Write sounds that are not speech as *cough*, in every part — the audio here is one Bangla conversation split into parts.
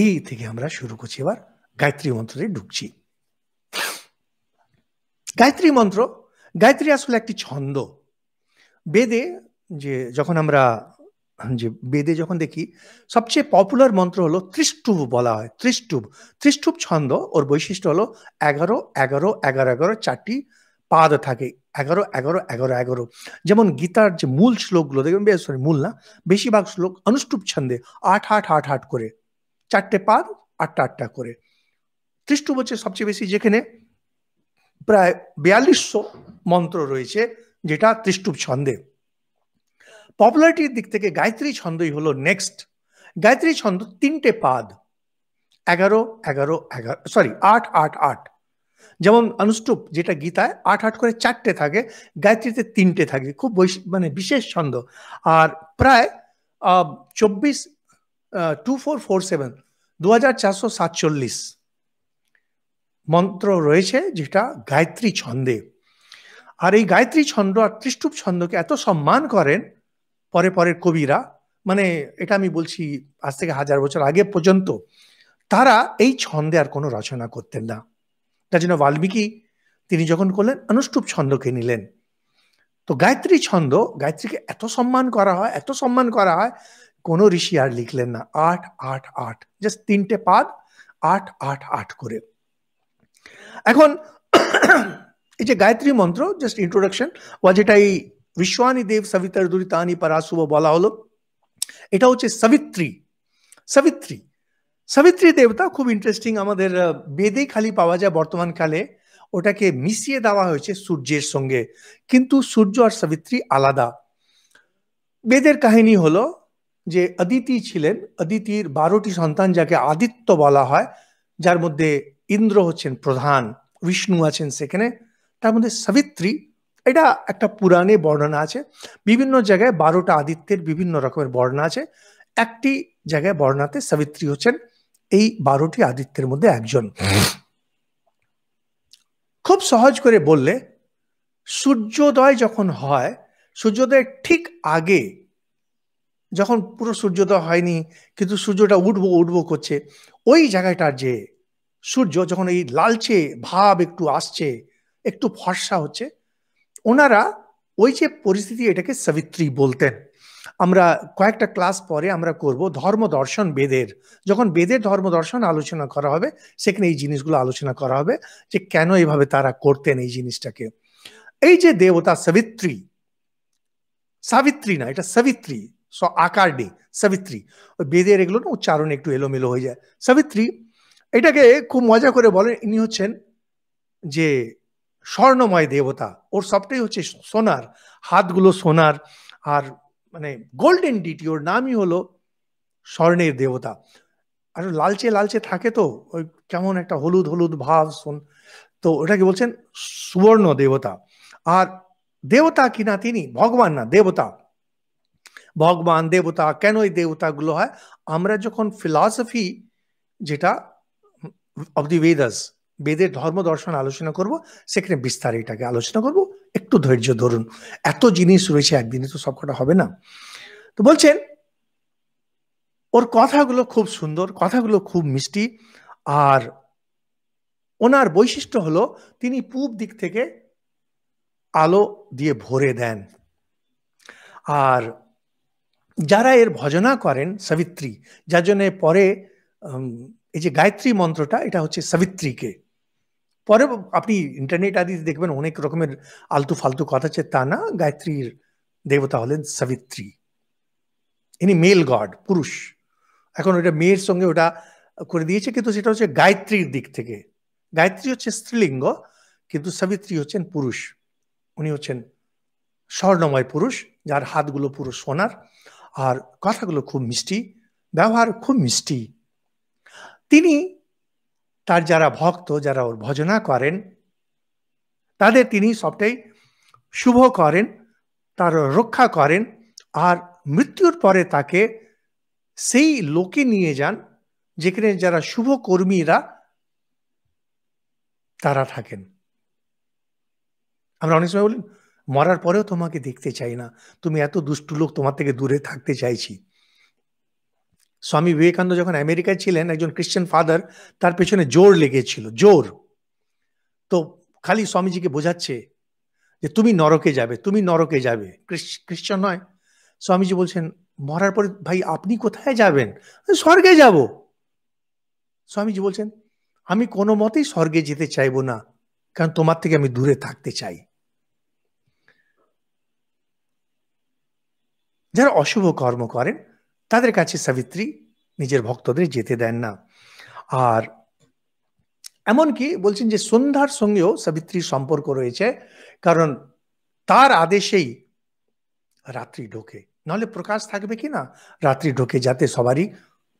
এই থেকে আমরা শুরু করছি এবার গায়ত্রী মন্ত্রে ঢুকছি গায়ত্রী মন্ত্র গায়ত্রী আসলে একটি ছন্দ বেদে যে যখন আমরা যে বেদে যখন দেখি সবচেয়ে পপুলার মন্ত্র হলো ত্রিষ্টুব বলা হয় ত্রিষ্টুব ত্রিষ্টুব ছন্দ ওর বৈশিষ্ট্য হলো এগারো এগারো এগারো এগারো চারটি পাদ থাকে এগারো এগারো এগারো এগারো যেমন গীতার যে মূল শ্লোকগুলো দেখবেন সরি মূল না বেশিরভাগ শ্লোক অনুষ্টুপ ছন্দে আট আট আট আট করে চারটে পাদ আটটা আটটা করে খ্রিস্ট বলছে সবচেয়ে বেশি যেখানে প্রায় বিয়াল্লিশশো মন্ত্র রয়েছে যেটা ত্রিষ্টুপ ছন্দে পপুলারিটির দিক থেকে গায়ত্রী ছন্দই হলো নেক্সট গায়ত্রী ছন্দ তিনটে পাদ এগারো এগারো এগারো সরি আট আট আট যেমন অনুষ্টুপ যেটা গীতায় আট আট করে চারটে থাকে গায়ত্রীতে তিনটে থাকে খুব মানে বিশেষ ছন্দ আর প্রায় চব্বিশ টু ফোর ফোর সেভেন দু মন্ত্র রয়েছে যেটা গায়ত্রী ছন্দে আর এই গায়ত্রী ছন্দ আর ত্রিষ্টুপ ছন্দকে এত সম্মান করেন পরে পরের কবিরা মানে এটা আমি বলছি আজ থেকে হাজার বছর আগে পর্যন্ত তারা এই ছন্দে আর কোনো রচনা করতেন না তার জন্য বাল্মীকি তিনি যখন করলেন অনুষ্টুপ ছন্দকে নিলেন তো গায়ত্রী ছন্দ গায়ত্রীকে এত সম্মান করা হয় এত সম্মান করা হয় কোনো ঋষি আর লিখলেন না আট আট আট জাস্ট তিনটে পাদ আট আট আট করে এখন *clears throat* এই যে গায়ত্রী মন্ত্র জাস্ট ইন্ট্রোডাকশন বা যেটা এই বিশ্বানী দেব সবিতার দুরিতানি পারাসুব বলা হলো এটা হচ্ছে সাবিত্রী সাবিত্রী সাবিত্রী দেবতা খুব ইন্টারেস্টিং আমাদের বেদে খালি পাওয়া যায় বর্তমানকালে ওটাকে মিশিয়ে দেওয়া হয়েছে সূর্যের সঙ্গে কিন্তু সূর্য আর সাবিত্রী আলাদা বেদের কাহিনী হলো যে আদিতি ছিলেন আদিতির বারোটি সন্তান যাকে আদিত্য বলা হয় যার মধ্যে ইন্দ্র হচ্ছেন প্রধান বিষ্ণু আছেন সেখানে তার মধ্যে সাবিত্রী এটা একটা পুরাণে বর্ণনা আছে বিভিন্ন জায়গায় বারোটা আদিত্যের বিভিন্ন রকমের বর্ণনা আছে একটি জায়গায় বর্ণাতে সাবিত্রী হচ্ছেন এই বারোটি আদিত্যের মধ্যে একজন খুব সহজ করে বললে সূর্যোদয় যখন হয় সূর্যোদয়ের ঠিক আগে যখন পুরো সূর্যোদয় হয়নি কিন্তু সূর্যটা উঠবো উঠবো করছে ওই জায়গাটার যে সূর্য যখন এই লালচে ভাব একটু আসছে একটু ফর্সা হচ্ছে ওনারা ওই যে পরিস্থিতি এটাকে সাবিত্রী বলতেন আমরা কয়েকটা ক্লাস পরে আমরা করব ধর্ম দর্শন বেদের যখন বেদের ধর্ম দর্শন আলোচনা করা হবে সেখানে এই জিনিসগুলো আলোচনা করা হবে যে কেন এভাবে তারা করতেন এই জিনিসটাকে এই যে দেবতা সাবিত্রী সাবিত্রী না এটা সাবিত্রী আকার নেই সাবিত্রী বেদের এগুলো না উচ্চারণ একটু এলোমেলো হয়ে যায় সাবিত্রী এটাকে খুব মজা করে বলেন ইনি হচ্ছেন যে স্বর্ণময় দেবতা ওর সবটাই হচ্ছে সোনার হাতগুলো সোনার আর মানে গোল্ডেন ডিটি ওর নামই হলো স্বর্ণের দেবতা আর লালচে লালচে থাকে তো ওই কেমন একটা হলুদ হলুদ ভাব শোন তো ওটাকে বলছেন সুবর্ণ দেবতা আর দেবতা কিনা তিনি ভগবান না দেবতা ভগবান দেবতা কেন এই দেবতাগুলো হয় আমরা যখন ফিলসফি যেটা অব দি বেদাস বেদের ধর্ম দর্শন আলোচনা করব সেখানে বিস্তারে এটাকে আলোচনা করব একটু ধৈর্য ধরুন এত জিনিস রয়েছে একদিনে তো সবকটা হবে না তো বলছেন ওর কথাগুলো খুব সুন্দর কথাগুলো খুব মিষ্টি আর ওনার বৈশিষ্ট্য হলো তিনি পূব দিক থেকে আলো দিয়ে ভরে দেন আর যারা এর ভজনা করেন সাবিত্রী যার জন্য পরে এই যে গায়ত্রী মন্ত্রটা এটা হচ্ছে সাবিত্রীকে পরে আপনি ইন্টারনেট আদি দেখবেন অনেক রকমের আলতু ফালতু কথা আছে তা না গায়ত্রীর দেবতা হলেন সাবিত্রী ইনি মেল গড পুরুষ এখন ওটা মেয়ের সঙ্গে ওটা করে দিয়েছে কিন্তু সেটা হচ্ছে গায়ত্রীর দিক থেকে গায়ত্রী হচ্ছে স্ত্রীলিঙ্গ কিন্তু সাবিত্রী হচ্ছেন পুরুষ উনি হচ্ছেন স্বর্ণময় পুরুষ যার হাতগুলো পুরো সোনার আর কথাগুলো খুব মিষ্টি ব্যবহার খুব মিষ্টি তিনি তার যারা ভক্ত যারা ওর ভজনা করেন তাদের তিনি সবটাই শুভ করেন তার রক্ষা করেন আর মৃত্যুর পরে তাকে সেই লোকে নিয়ে যান যেখানে যারা শুভ কর্মীরা তারা থাকেন আমরা অনেক সময় বলি মরার পরেও তোমাকে দেখতে চাই না তুমি এত দুষ্টু লোক তোমার থেকে দূরে থাকতে চাইছি স্বামী বিবেকানন্দ যখন আমেরিকায় ছিলেন একজন খ্রিস্টান ফাদার তার পেছনে জোর লেগেছিল জোর তো খালি স্বামীজিকে বোঝাচ্ছে যে তুমি নরকে যাবে তুমি নরকে যাবে খ্রিস্টান নয় স্বামীজি বলছেন মরার পরে ভাই আপনি কোথায় যাবেন স্বর্গে যাব স্বামীজি বলছেন আমি কোনো মতেই স্বর্গে যেতে চাইবো না কারণ তোমার থেকে আমি দূরে থাকতে চাই যারা অশুভ কর্ম করেন তাদের কাছে সাবিত্রী নিজের ভক্তদের যেতে দেন না আর এমনকি বলছেন যে সন্ধ্যার সঙ্গেও সাবিত্রীর সম্পর্ক রয়েছে কারণ তার আদেশেই রাত্রি ঢোকে নাহলে প্রকাশ থাকবে কি না রাত্রি ঢোকে যাতে সবারই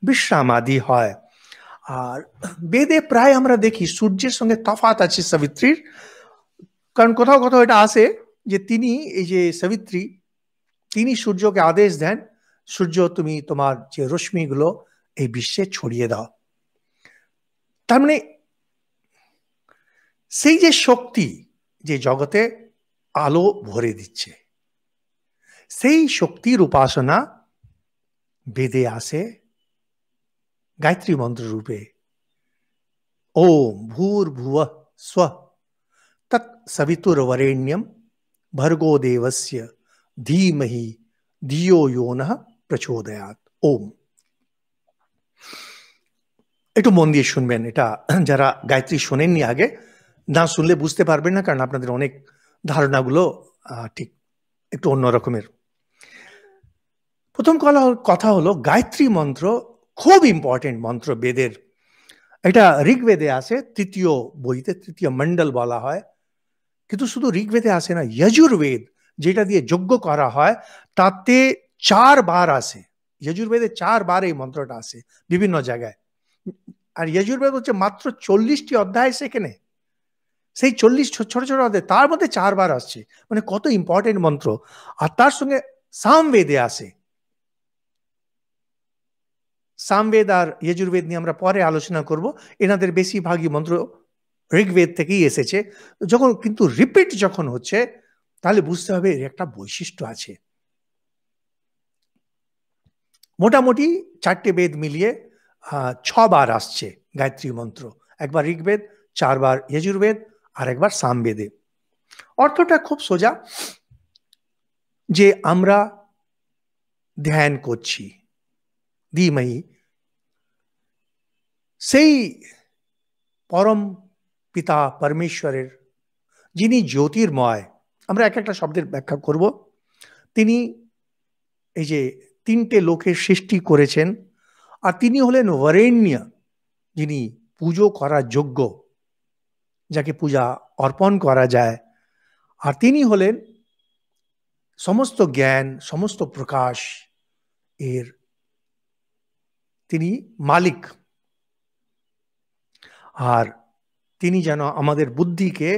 বিশ্রামাদি হয় আর বেদে প্রায় আমরা দেখি সূর্যের সঙ্গে তফাত আছে সাবিত্রীর কারণ কোথাও কোথাও এটা আসে যে তিনি এই যে সাবিত্রী তিনি সূর্যকে আদেশ দেন সূর্য তুমি তোমার যে রশ্মিগুলো এই বিশ্বে ছড়িয়ে দাও তার মানে সেই যে শক্তি যে জগতে আলো ভরে দিচ্ছে সেই শক্তির উপাসনা বেদে আসে গায়ত্রী মন্ত্র রূপে ও ভূর ভুব স্ব তৎ সবিতুর বরেণ্যম ভর্গো দেবস্য धी मही धियो यो नः प्रचोदयात् ओम একটু মন দিয়ে শুনবেন এটা যারা गायत्री শুনেন নি আগে না শুনলে বুঝতে পারবেন না কারণ আপনাদের অনেক ধারণাগুলো ঠিক একটু অন্য রকমের প্রথম কল কথা হলো गायत्री मंत्र খুব ইম্পর্টেন্ট মন্ত্র বেদের এটা ঋগ্বেদে আসে তৃতীয় বইতে তৃতীয় মন্ডল वाला হয় কিন্তু শুধু ঋগ্বেদে আসে না যজুর বেদ যেটা দিয়ে যজ্ঞ করা হয় তাতে চারবার আসে যজুর্বেদে চারবার এই মন্ত্রটা আসে বিভিন্ন জায়গায় আর যজুর্বেদ হচ্ছে মাত্র চল্লিশটি অধ্যায় সেখানে সেই চল্লিশ ছোট ছোট অধ্যায় তার মধ্যে চার বার আসছে মানে কত ইম্পর্টেন্ট মন্ত্র আর তার সঙ্গে সামবেদে আসে সামবেদ আর যজুর্বেদ নিয়ে আমরা পরে আলোচনা করব এনাদের বেশিরভাগই মন্ত্র ঋগ্বেদ থেকেই এসেছে যখন কিন্তু রিপিট যখন হচ্ছে তাহলে বুঝতে হবে এর একটা বৈশিষ্ট্য আছে মোটামুটি চারটে বেদ মিলিয়ে ছবার আসছে গায়ত্রী মন্ত্র একবার ঋগ্বেদ চারবার যজুর্বেদ আর একবার সামবেদে অর্থটা খুব সোজা যে আমরা ধ্যান করছি দিমাই সেই পরম পিতা পরমেশ্বরের যিনি জ্যোতির্ময় আমরা এক একটা শব্দের ব্যাখ্যা করব তিনি এই যে তিনটে লোকের সৃষ্টি করেছেন আর তিনি হলেন ওয়ারেণ্যা যিনি পুজো করার যোগ্য যাকে পূজা অর্পণ করা যায় আর তিনি হলেন সমস্ত জ্ঞান সমস্ত প্রকাশ এর তিনি মালিক আর তিনি যেন আমাদের বুদ্ধিকে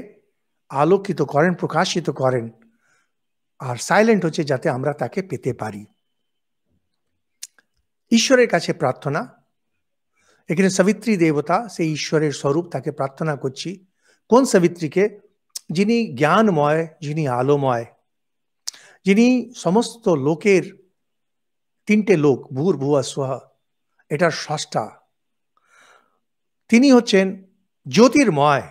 আলোকিত করেন প্রকাশিত করেন আর সাইলেন্ট হচ্ছে যাতে আমরা তাকে পেতে পারি ঈশ্বরের কাছে প্রার্থনা এখানে সাবিত্রী দেবতা সেই ঈশ্বরের স্বরূপ তাকে প্রার্থনা করছি কোন সাবিত্রীকে যিনি জ্ঞানময় যিনি আলোময় যিনি সমস্ত লোকের তিনটে লোক ভূর ভুয়া সোহা এটার ষষ্ঠা তিনি হচ্ছেন জ্যোতির্ময়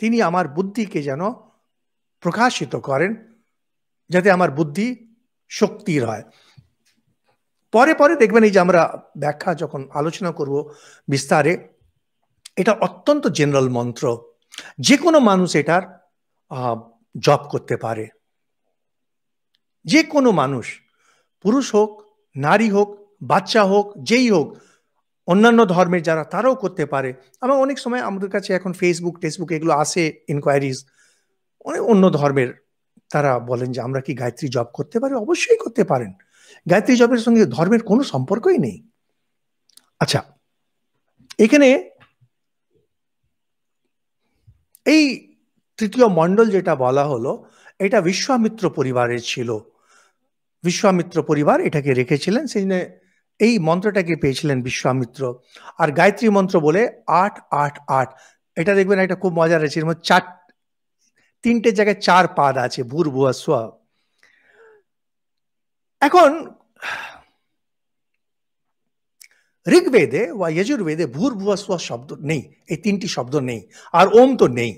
তিনি আমার বুদ্ধিকে যেন প্রকাশিত করেন যাতে আমার বুদ্ধি শক্তির হয় পরে পরে দেখবেন এই যে আমরা ব্যাখ্যা যখন আলোচনা করব বিস্তারে এটা অত্যন্ত জেনারেল মন্ত্র যে কোনো মানুষ এটার জপ করতে পারে যে কোনো মানুষ পুরুষ হোক নারী হোক বাচ্চা হোক যেই হোক অন্যান্য ধর্মের যারা তারাও করতে পারে আমার অনেক সময় আমাদের কাছে এখন ফেসবুক টেসবুক এগুলো আসে ইনকোয়ারিজ অনেক অন্য ধর্মের তারা বলেন যে আমরা কি গায়ত্রী জব করতে পারি অবশ্যই করতে পারেন গায়ত্রী জবের সঙ্গে ধর্মের কোনো সম্পর্কই নেই আচ্ছা এখানে এই তৃতীয় মণ্ডল যেটা বলা হলো এটা বিশ্বামিত্র পরিবারের ছিল বিশ্বামিত্র পরিবার এটাকে রেখেছিলেন সেই জন্য এই মন্ত্রটাকে পেয়েছিলেন বিশ্বামিত্র আর গায়ত্রী মন্ত্র বলে আট আট আট এটা দেখবেন একটা খুব মজার আছে এর চার তিনটে জায়গায় চার পাদ আছে ভুর ভুয়া সোয়া এখন ঋগ্বেদে বা ইয়জুর্বেদে ভুর ভুয়া শব্দ নেই এই তিনটি শব্দ নেই আর ওম তো নেই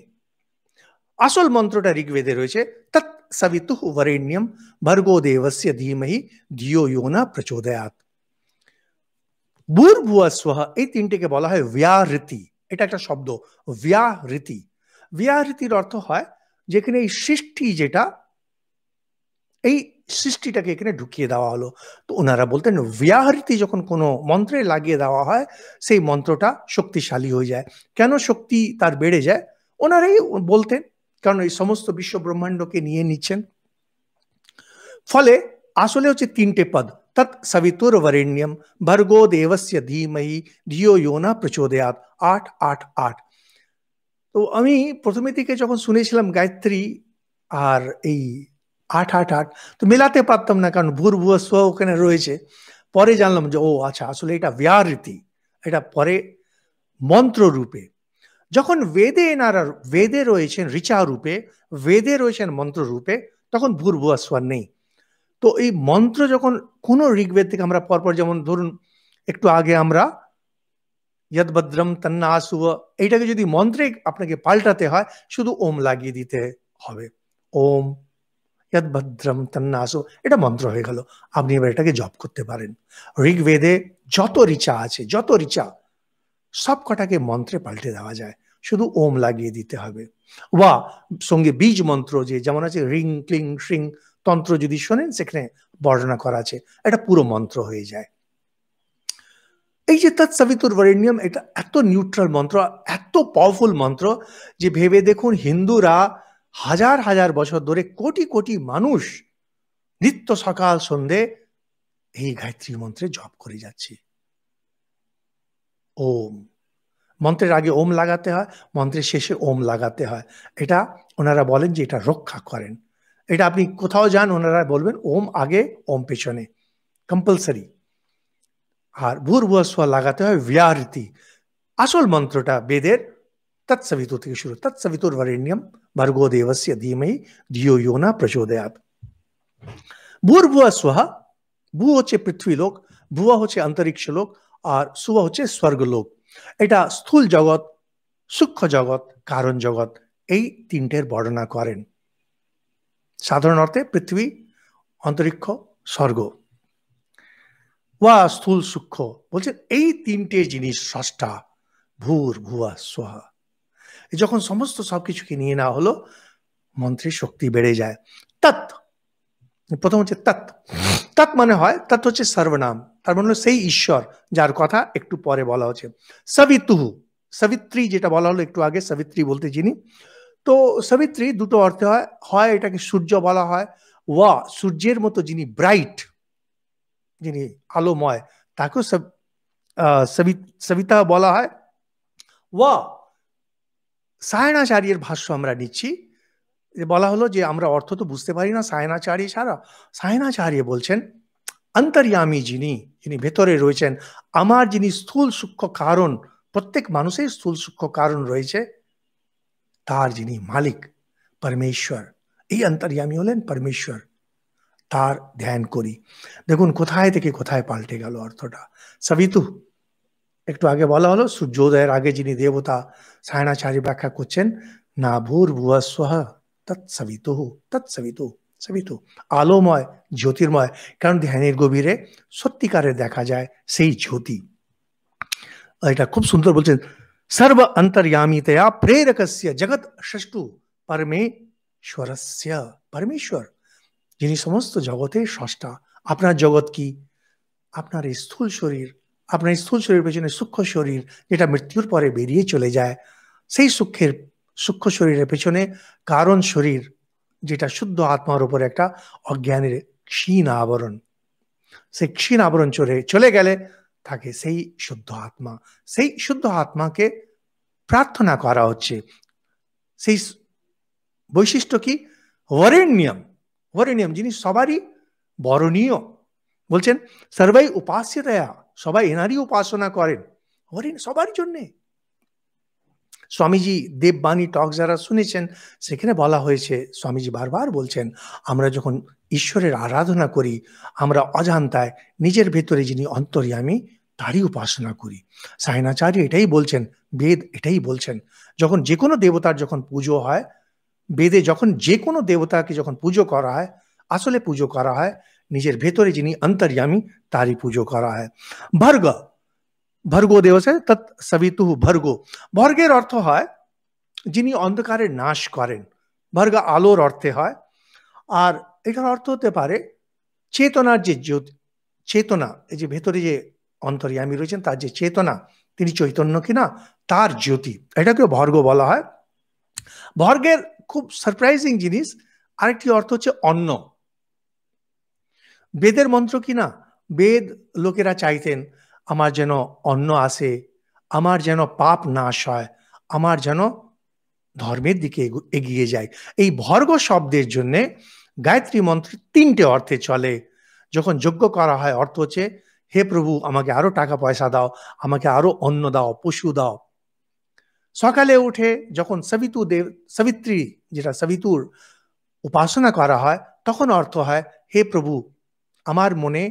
আসল মন্ত্রটা ঋগ্বেদে রয়েছে তৎ সবিতু বরেণ্যম ভর্গোদেবস্য দেবস্য ধীমহি ধিও না প্রচোদয়াত বুর ভুয়া এই তিনটিকে বলা হয় ব্যাহৃতি এটা একটা শব্দ ব্যাহৃতি ব্যাহৃতির অর্থ হয় যেখানে এই সৃষ্টি যেটা এই সৃষ্টিটাকে এখানে ঢুকিয়ে দেওয়া হলো তো ওনারা বলতেন ব্যাহৃতি যখন কোনো মন্ত্রে লাগিয়ে দেওয়া হয় সেই মন্ত্রটা শক্তিশালী হয়ে যায় কেন শক্তি তার বেড়ে যায় ওনারাই বলতেন কারণ এই সমস্ত বিশ্ব ব্রহ্মাণ্ডকে নিয়ে নিচ্ছেন ফলে আসলে হচ্ছে তিনটে পদ তত স วิต ুর বরিণিয়াম বর্গো দেবস্য ধীময় ধিয়ো যোনা প্রচোদয়াৎ 8 8 8 তো আমি प्रथমীতে যখন শুনেছিলাম गायत्री আর এই 8 8 8 তো মেলাতেopathology না কেন বুরবস্বও কেন রয়েছে পরে জানলাম যে ও আচ্ছা আসলে এটা বিআরীতি এটা পরে মন্ত্র রূপে যখন বেদ এনার আর বেদে রয়েছে ঋচা রূপে বেদে রয়েছে মন্ত্র রূপে তখন বুরবস্বন তো এই মন্ত্র যখন কোনো ঋগ্বেদ থেকে আমরা পরপর যেমন ধরুন একটু আগে আমরা ইয়দভদ্রম তন্না আসুব এইটাকে যদি মন্ত্রে আপনাকে পাল্টাতে হয় শুধু ওম লাগিয়ে দিতে হবে ওম ইয়দভদ্রম তন্না আসু এটা মন্ত্র হয়ে গেল আপনি এবার এটাকে জপ করতে পারেন ঋগ্বেদে যত রিচা আছে যত রিচা সব কটাকে মন্ত্রে পাল্টে দেওয়া যায় শুধু ওম লাগিয়ে দিতে হবে বা সঙ্গে বীজ মন্ত্র যে যেমন আছে রিং ক্লিং শ্রিং তন্ত্র যদি শোনেন সেখানে বর্ণনা করা আছে এটা পুরো মন্ত্র হয়ে যায় এই যে তার সাবিতুর বরেণ্যম এটা এত নিউট্রাল মন্ত্র এত পাওয়ারফুল মন্ত্র যে ভেবে দেখুন হিন্দুরা হাজার হাজার বছর ধরে কোটি কোটি মানুষ নিত্য সকাল সন্ধে এই গায়ত্রী মন্ত্রে জপ করে যাচ্ছে ওম মন্ত্রের আগে ওম লাগাতে হয় মন্ত্রের শেষে ওম লাগাতে হয় এটা ওনারা বলেন যে এটা রক্ষা করেন এটা আপনি কোথাও যান ওনারাই বলবেন ওম আগে ওম পেছনে কম্পালসরি আর বুর ভুস্ব লাগাতো বিআরতি আসল মন্ত্রটা বেদের তৎসවිතুতি শুরু তৎসවිතুর বরেণ্যম বর্গোদেবস্য ধীমে ধিয়ো যো না প্রজোদয়াত বুর ভুস্বহ বু হচ্ছে পৃথিবী লোক ভুয়া হচ্ছে আন্তরিক্ষ লোক আর সুয়া হচ্ছে স্বর্গলোক এটা স্থুল জগৎ সূক্ষ্ম জগৎ কারণ জগৎ এই তিনটির বর্ণনা করেন সাধারণ অর্থে পৃথিবী অন্তরিক্ষ স্বর্গ ওয়া স্থূল সূক্ষ্ম বলছেন এই তিনটে জিনিস ষষ্ঠা ভূর ভুয়া সোহা যখন সমস্ত সব কিছুকে নিয়ে নেওয়া হলো মন্ত্রের শক্তি বেড়ে যায় তৎ প্রথম হচ্ছে তৎ তৎ মানে হয় তৎ হচ্ছে সর্বনাম তার মানে হলো সেই ঈশ্বর যার কথা একটু পরে বলা হচ্ছে সবিতুহু সবিত্রী যেটা বলা হলো একটু আগে সবিত্রী বলতে যিনি তো সাবিত্রী দুটো অর্থে হয় হয় এটাকে সূর্য বলা হয় ওয়া সূর্যের মতো যিনি ব্রাইট যিনি আলোময় তাকেও সবিতা বলা হয় ওয়া সায়নাচারীর ভাষ্য আমরা নিচ্ছি বলা হলো যে আমরা অর্থ তো বুঝতে পারি না সায়নাচারী ছাড়া সায়নাচার্য বলছেন অন্তর্যামী যিনি যিনি ভেতরে রয়েছেন আমার যিনি স্থূল সূক্ষ্ম কারণ প্রত্যেক মানুষের স্থূল সূক্ষ্ম কারণ রয়েছে тар জিনি মালিক परमेश्वर ए अंतर्यामी olen परमेश्वर तार ধ্যান করি দেখুন কোথায় থেকে কোথায় পাল্টে গেল অর্থটা सविता একটু আগে বলা হলো সূর্যদের আগে যিনি দেবতা ছায়নাচারি ব্যাখ্যা করছেন না ভুর ভুস্বহ তৎসविता তৎসविता सविता আলোময় জ্যোতির্ময় কারণ ধ্যানের গভীরে সত্যকারে দেখা যায় সেই জ্যোতি এটা খুব সুন্দর বলছেন सर्व अंतर्यामी तया प्रेरकस्य जगत षष्टु परमेश्वरस्य परमेश्वर যিনি সমস্ত জগতের ষষ্ঠা আপনার জগৎ কি আপনার এই স্থূল শরীর আপনার এই স্থূল শরীরের পেছনে সূক্ষ শরীর এটা মৃত্যুর পরে বেরিয়ে চলে যায় সেই সুখের সূক্ষ শরীরে পেছনে কারণ শরীর যেটা শুদ্ধ আত্মার উপরে একটা অজ্ঞানের ক্ষীণ আবরণ সেই ক্ষীণ আবরণ chore চলে গেলে থাকে সেই শুদ্ধ আত্মা সেই শুদ্ধ আত্মাকে প্রার্থনা করা হচ্ছে সেই বৈশিষ্ট্য কি বরেণ্যম বরেণ্যম যিনি সবারই বরণীয় বলছেন সর্বাই উপাস্যতয়া সবাই এনারই উপাসনা করেন হরিণ সবার জন্যে স্বামীজি দেববাণী টক যারা শুনেছেন সেখানে বলা হয়েছে স্বামীজি বারবার বলছেন আমরা যখন ঈশ্বরের আরাধনা করি আমরা অজান্তায় নিজের ভেতরে যিনি অন্তর্যামী タリー उपासना करी साईनाचार्य এটাই বলছেন বেদ এটাই বলছেন যখন যে কোন দেবতার যখন পূজা হয় বেদে যখন যে কোন দেবতাকে যখন পূজা করা হয় আসলে পূজা করা হয় নিজের ভেতরে যিনি অন্তর্যামী タリー পূজা করা হয় বর্গ বর্গদেবসে তত স วิตু বর্গো বর্গের অর্থ হয় যিনি অন্ধকারের নাশ করেন বর্গা আলোর অর্থে হয় আর এর অর্থ হতে পারে চেতনার যে যুদ্ধ চেতনা এই যে ভেতরে যে অন্তর্যামী রয়েছেন তার যে চেতনা তিনি চৈতন্য কিনা তার জ্যোতি এটাকেও ভর্গ বলা হয় ভর্গের খুব সারপ্রাইজিং জিনিস আরেকটি অর্থ হচ্ছে অন্ন বেদের মন্ত্র কিনা বেদ লোকেরা চাইতেন আমার যেন অন্ন আসে আমার যেন পাপ নাশ হয় আমার যেন ধর্মের দিকে এগিয়ে যায় এই ভর্গ শব্দের জন্যে গায়ত্রী মন্ত্র তিনটে অর্থে চলে যখন যজ্ঞ করা হয় অর্থ হচ্ছে হে প্রভু আমাকে আরো টাকা পয়সা দাও আমাকে আরো অন্ন দাও পশু দাও সকালে উঠে যখন সবিতু দেব সবিত্রী যেটা সবিতুর উপাসনা করা হয় তখন অর্থ হয় হে প্রভু আমার মনে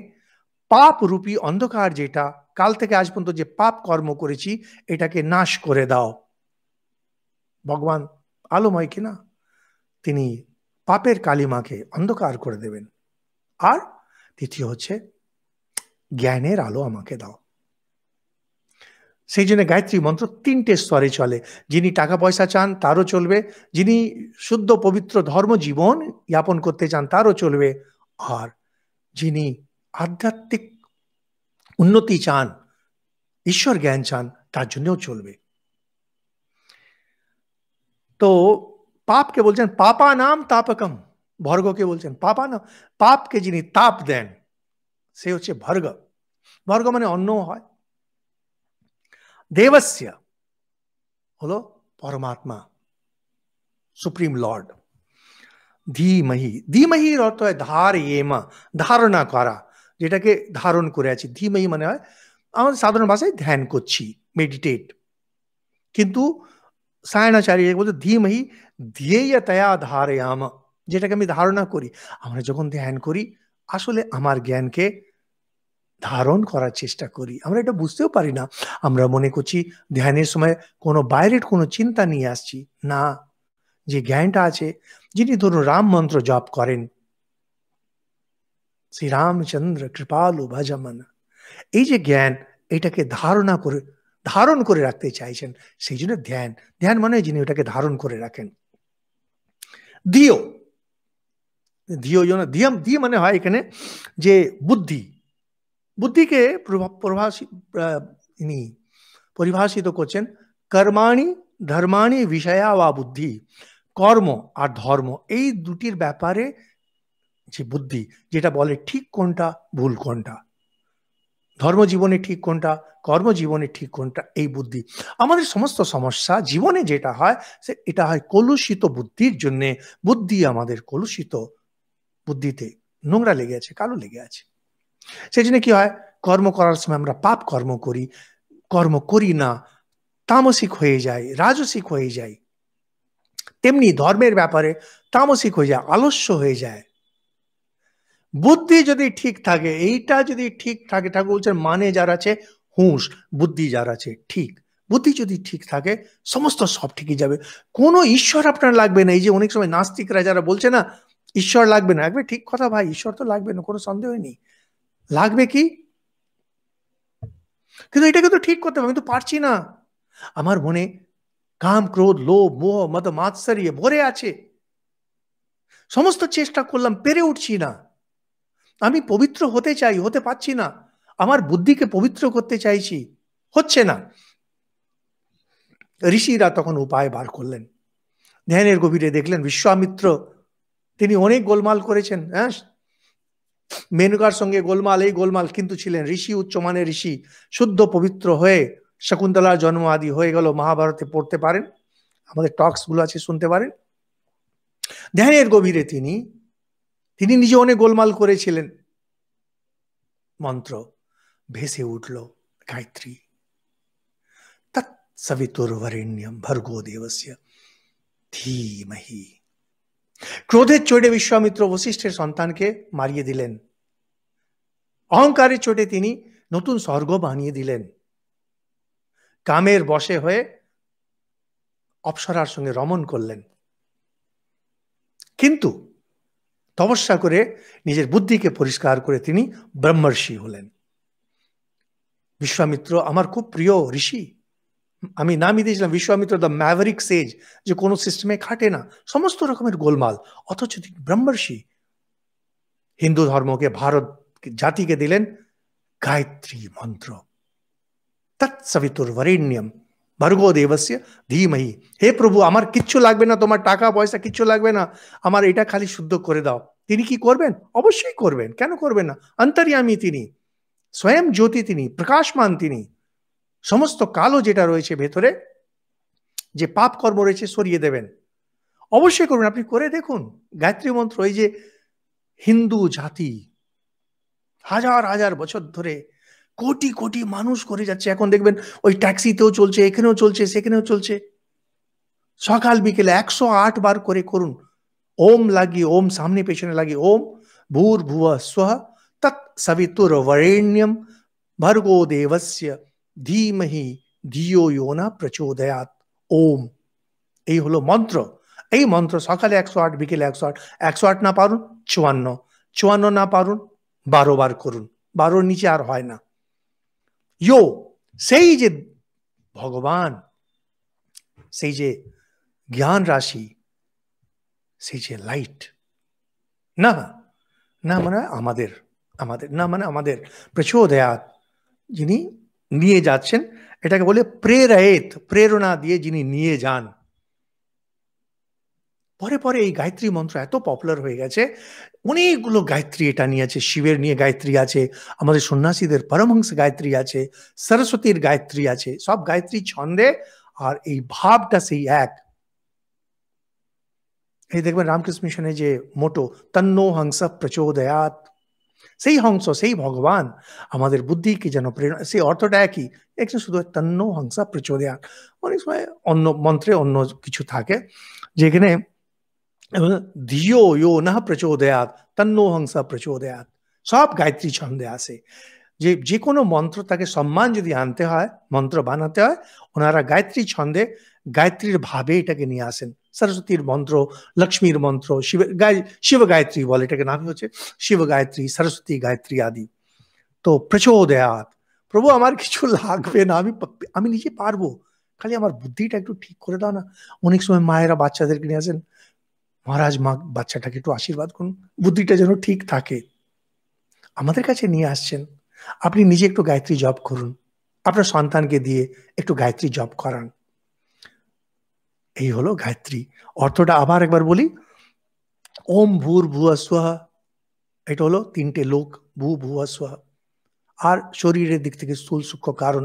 পাপ রূপী অন্ধকার যেটা কাল থেকে আজ পর্যন্ত যে পাপ কর্ম করেছি এটাকে নাশ করে দাও ভগবান আলোময় কিনা তিনি পাপের কালিমাকে অন্ধকার করে দেবেন আর তৃতীয় হচ্ছে জ্ঞানের আলো আমাকে দাও সেই জন্য গায়ত্রী মন্ত্র তিনটে স্তরে চলে যিনি টাকা পয়সা চান তারও চলবে যিনি শুদ্ধ পবিত্র ধর্ম জীবন যাপন করতে চান তারও চলবে আর যিনি আধ্যাত্মিক উন্নতি চান ঈশ্বর জ্ঞান চান তার জন্যও চলবে তো পাপকে বলছেন পাপা নাম তাপকম ভর্গকে বলছেন পাপা নাম পাপকে যিনি তাপ দেন সে হচ্ছে ভর্গ ভর্গ মানে অন্ন হয় দেবস্য হলো পরমাত্মা সুপ্রিম লর্ড ধীমহি ধীমহির অর্থ হয় ধার এমা ধারণা করা যেটাকে ধারণ করে আছি ধীমহি মানে হয় আমাদের সাধারণ ভাষায় ধ্যান করছি মেডিটেট কিন্তু সায়নাচারী বলছে ধীমহি ধ্যেয়তয়া ধারয়াম যেটাকে আমি ধারণা করি আমরা যখন ধ্যান করি আসলে আমার জ্ঞানকে ধারণ করার চেষ্টা করি আমরা এটা বুঝতেও পারি না আমরা মনে করছি ধ্যানের সময় কোনো বাইরের কোনো চিন্তা নিয়ে আসছি না যে জ্ঞানটা আছে যিনি ধরুন রাম মন্ত্র জপ করেন শ্রী রামচন্দ্র কৃপালু ভজমন এই যে জ্ঞান এটাকে ধারণা করে ধারণ করে রাখতে চাইছেন সেই জন্য ধ্যান ধ্যান মানে যিনি ওটাকে ধারণ করে রাখেন দিও দিও জন দিয়ে দি মানে হয় এখানে যে বুদ্ধি বুদ্ধিকে প্রভাসী পরিভাষিত করছেন কর্মাণী ধর্মাণী বিষয়া বা বুদ্ধি কর্ম আর ধর্ম এই দুটির ব্যাপারে যে বুদ্ধি যেটা বলে ঠিক কোনটা ভুল কোনটা ধর্ম জীবনে ঠিক কোনটা কর্মজীবনে ঠিক কোনটা এই বুদ্ধি আমাদের সমস্ত সমস্যা জীবনে যেটা হয় সে এটা হয় কলুষিত বুদ্ধির জন্যে বুদ্ধি আমাদের কলুষিত বুদ্ধিতে নোংরা লেগে আছে কালো লেগে আছে সেই জন্য কি হয় কর্ম করার সময় আমরা পাপ কর্ম করি কর্ম করি না তামসিক হয়ে যায় রাজসিক হয়ে যায় তেমনি ধর্মের ব্যাপারে তামসিক হয়ে যায় আলস্য হয়ে যায় বুদ্ধি যদি ঠিক থাকে এইটা যদি ঠিক থাকে ঠাকুর বলছেন মানে যার আছে হুঁশ বুদ্ধি যার আছে ঠিক বুদ্ধি যদি ঠিক থাকে সমস্ত সব ঠিকই যাবে কোনো ঈশ্বর আপনার লাগবে না এই যে অনেক সময় নাস্তিকরা যারা বলছে না ঈশ্বর লাগবে না একবার ঠিক কথা ভাই ঈশ্বর তো লাগবে না কোনো সন্দেহ নেই লাগবে কি কিন্তু এটাকে তো ঠিক করতে হবে আমি তো পারছি না আমার মনে কাম ক্রোধ লোভ মোহ মত মাৎসারিয়ে ভরে আছে সমস্ত চেষ্টা করলাম পেরে উঠছি না আমি পবিত্র হতে চাই হতে পারছি না আমার বুদ্ধিকে পবিত্র করতে চাইছি হচ্ছে না ঋষিরা তখন উপায় বার করলেন ধ্যানের গভীরে দেখলেন বিশ্বামিত্র তিনি অনেক গোলমাল করেছেন হ্যাঁ মেনুকার সঙ্গে গোলমাল এই গোলমাল কিন্তু ছিলেন ঋষি উচ্চমানের ঋষি শুদ্ধ পবিত্র হয়ে শকুন্তলার জন্ম আদি হয়ে গেল মহাভারতে পড়তে পারেন আমাদের গুলো আছে শুনতে পারেন ধ্যানের গভীরে তিনি তিনি নিজে অনেক গোলমাল করেছিলেন মন্ত্র ভেসে উঠল গায়ত্রী তৎসবিতুর্বরেণ্যম ভর্গো দেবস্য ধীমহি ক্রোধের চোটে বিশ্বামিত্র বশিষ্ঠের সন্তানকে মারিয়ে দিলেন অহংকারের চোটে তিনি নতুন স্বর্গ বানিয়ে দিলেন কামের বসে হয়ে অপসরার সঙ্গে রমন করলেন কিন্তু তপস্যা করে নিজের বুদ্ধিকে পরিষ্কার করে তিনি ব্রহ্মর্ষি হলেন বিশ্বামিত্র আমার খুব প্রিয় ঋষি আমি নামই দিয়েছিলাম বিশ্বামিত্র দ্য ম্যাভারিক সেজ যে কোনো সিস্টেমে খাটে না সমস্ত রকমের গোলমাল অথচ তিনি ব্রহ্মর্ষি হিন্দু ধর্মকে ভারত জাতিকে দিলেন গায়ত্রী মন্ত্র তৎসবিতুর বরেণ্যম ভার্গো দেবস্য ধীমহি হে প্রভু আমার কিচ্ছু লাগবে না তোমার টাকা পয়সা কিচ্ছু লাগবে না আমার এটা খালি শুদ্ধ করে দাও তিনি কি করবেন অবশ্যই করবেন কেন করবেন না অন্তর্যামী তিনি স্বয়ং জ্যোতি তিনি প্রকাশমান তিনি সমস্ত কালো যেটা রয়েছে ভেতরে যে পাপ কর্ম রয়েছে সরিয়ে দেবেন অবশ্যই করুন আপনি করে দেখুন গায়ত্রী মন্ত্র এই যে হিন্দু জাতি হাজার হাজার বছর ধরে কোটি কোটি মানুষ করে যাচ্ছে এখন দেখবেন ওই ট্যাক্সিতেও চলছে এখানেও চলছে সেখানেও চলছে সকাল বিকেলে একশো আট বার করে করুন ওম লাগিয়ে ওম সামনে পেছনে লাগিয়ে ওম ভূর ভুয়া স্ব তৎ সবিতুর বরেণ্যম ভর্গো দেবস্য ধীমহি ধিও না প্রচোদয়াত ওম এই হলো মন্ত্র এই মন্ত্র সকালে একশো আট বিকেলে একশো আট একশো আট না পারুন চুয়ান্ন চুয়ান্ন না পারুন বারো বার করুন বারোর নিচে আর হয় না ইয়ো সেই যে ভগবান সেই যে জ্ঞান রাশি সেই যে লাইট না না মানে আমাদের আমাদের না মানে আমাদের প্রচোদয়াত যিনি নিয়ে যাচ্ছেন এটাকে বলে প্রেরায়েত প্রেরণা দিয়ে যিনি নিয়ে যান পরে পরে এই গায়ত্রী মন্ত্র এত পপুলার হয়ে গেছে অনেকগুলো গায়ত্রী এটা নিয়ে আছে শিবের নিয়ে গায়ত্রী আছে আমাদের সন্ন্যাসীদের পরমহংস গায়ত্রী আছে সরস্বতীর গায়ত্রী আছে সব গায়ত্রী ছন্দে আর এই ভাবটা সেই এক এই দেখবেন রামকৃষ্ণ মিশনে যে মোটো তন্নো হংস প্রচোদয়াত সেই হংসো সেই ভগবান আমাদের বুদ্ধি কি জন্য প্রের সি অর্থটা কি 191 হংসা প্রচোদয়া ওরছমা অন্য মন্ত্রে অন্য কিছু থাকে যেখানে ধিও যো নহ প্রচোদয়া তন্নো হংসা প্রচোদয়া সব গায়ত্রী ছন্দে আছে যে যে কোনো মন্ত্রটাকে সম্মান যদি আনতে হয় মন্ত্র বানাতে হয় ওনারা গায়ত্রী ছন্দে গায়ত্রীর ভাবে এটাকে নিয়ে আসেন সরস্বতীর মন্ত্র লক্ষ্মীর মন্ত্র শিব গায় শিব গায়ত্রী বলে এটাকে নামই হচ্ছে শিব গায়ত্রী সরস্বতী গায়ত্রী আদি তো প্রচোদয়াত প্রভু আমার কিছু লাগবে না আমি আমি নিজে পারবো খালি আমার বুদ্ধিটা একটু ঠিক করে দাও না অনেক সময় মায়েরা বাচ্চাদেরকে নিয়ে আসেন মহারাজ মা বাচ্চাটাকে একটু আশীর্বাদ করুন বুদ্ধিটা যেন ঠিক থাকে আমাদের কাছে নিয়ে আসছেন আপনি নিজে একটু গায়ত্রী জব করুন আপনার সন্তানকে দিয়ে একটু গায়ত্রী জব করান এই হলো गायत्री অটোটা আবার একবার বলি ওম ভূর্ভুঃস্বঃ এট হলো তিনটে লোক ভূঃভুঃস্বঃ আর শরীরে দিক থেকে সল সুক কারণ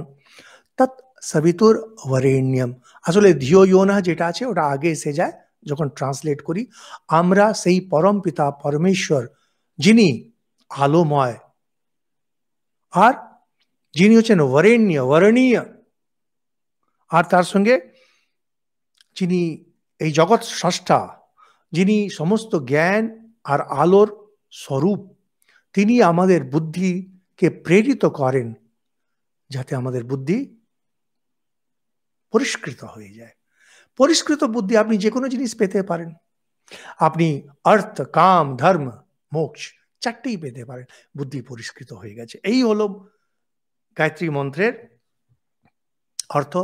তৎ সবিতুর বরেণ్యం আসলে ধিও যোনা জেটা আছে ওটা আগে এসে যায় যখন ট্রান্সলেট করি আমরা সেই পরম পিতা परमेश्वर যিনি আলোময় আর যিনি আছেন বরেণ্য বরणीय আর তার সঙ্গে যিনি এই জগৎ স্রষ্টা যিনি সমস্ত জ্ঞান আর আলোর স্বরূপ তিনি আমাদের বুদ্ধিকে প্রেরিত করেন যাতে আমাদের বুদ্ধি পরিষ্কৃত হয়ে যায় পরিষ্কৃত বুদ্ধি আপনি যে কোনো জিনিস পেতে পারেন আপনি অর্থ কাম ধর্ম মোক্ষ চারটেই পেতে পারেন বুদ্ধি পরিষ্কৃত হয়ে গেছে এই হলো গায়ত্রী মন্ত্রের অর্থ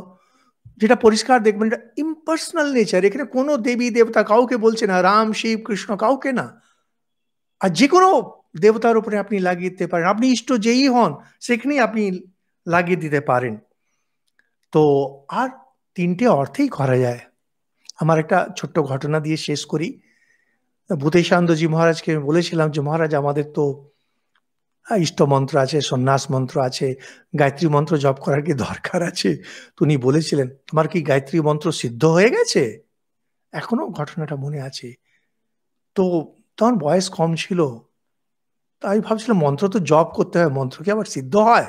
যেটা পরিষ্কার দেখবেন এটা ইম্পার্সোনাল নেচার এখানে কোনো দেবী দেবতা কাউকে বলছে না রাম শিব কৃষ্ণ কাউকে না আর যে কোনো দেবতার উপরে আপনি লাগিয়ে দিতে পারেন আপনি ইষ্ট যেই হন সেখানেই আপনি লাগিয়ে দিতে পারেন তো আর তিনটে অর্থেই করা যায় আমার একটা ছোট্ট ঘটনা দিয়ে শেষ করি ভূতেশানন্দজি মহারাজকে বলেছিলাম যে মহারাজ আমাদের তো হ্যাঁ, ইষ্ট মন্ত্র আছে সন্ন্যাস মন্ত্র আছে গায়ত্রী মন্ত্র জপ করার কি দরকার আছে উনি বলেছিলেন তোমার কি গায়ত্রী মন্ত্র সিদ্ধ হয়ে গেছে এখনো ঘটনাটা মনে আছে তো তখন বয়স কম ছিল তাই ভাবছিলাম মন্ত্র তো জপ করতে হয় মন্ত্র কি আবার সিদ্ধ হয়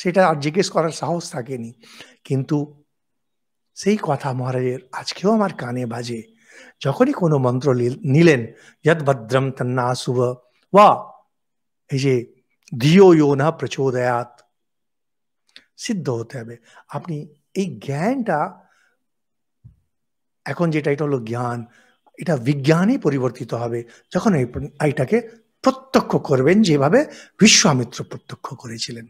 সেটা আর জিজ্ঞেস করার সাহস থাকেনি কিন্তু সেই কথা মহারাজের আজকেও আমার কানে বাজে যখনই কোনো মন্ত্র নিলেন যদ ভদ্রম তন্না শুভ বা এই যে দিও ইয়োনা প্রচোদয়াত সিদ্ধ হতে হবে আপনি এই জ্ঞানটা এখন যেটা এটা হলো জ্ঞান এটা বিজ্ঞানে পরিবর্তিত হবে যখন এটাকে প্রত্যক্ষ করবেন যেভাবে বিশ্বামিত্র প্রত্যক্ষ করেছিলেন